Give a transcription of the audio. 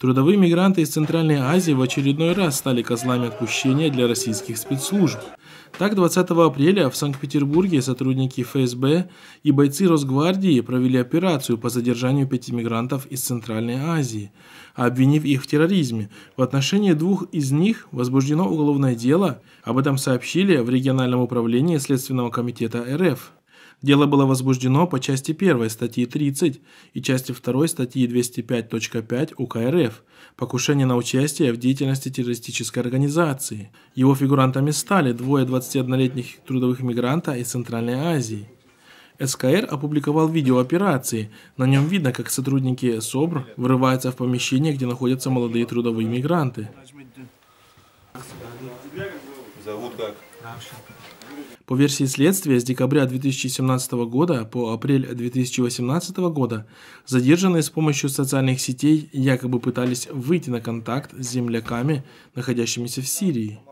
Трудовые мигранты из Центральной Азии в очередной раз стали козлами отпущения для российских спецслужб. Так, 20 апреля в Санкт-Петербурге сотрудники ФСБ и бойцы Росгвардии провели операцию по задержанию пяти мигрантов из Центральной Азии, обвинив их в терроризме. В отношении двух из них возбуждено уголовное дело, об этом сообщили в региональном управлении Следственного комитета РФ. Дело было возбуждено по части 1 статьи 30 и части 2 статьи 205.5 УК РФ «Покушение на участие в деятельности террористической организации». Его фигурантами стали двое 21-летних трудовых мигранта из Центральной Азии. СКР опубликовал видео операции. На нем видно, как сотрудники СОБР врываются в помещение, где находятся молодые трудовые мигранты зовут как? По версии следствия, с декабря 2017 года по апрель 2018 года задержанные с помощью социальных сетей якобы пытались выйти на контакт с земляками, находящимися в Сирии.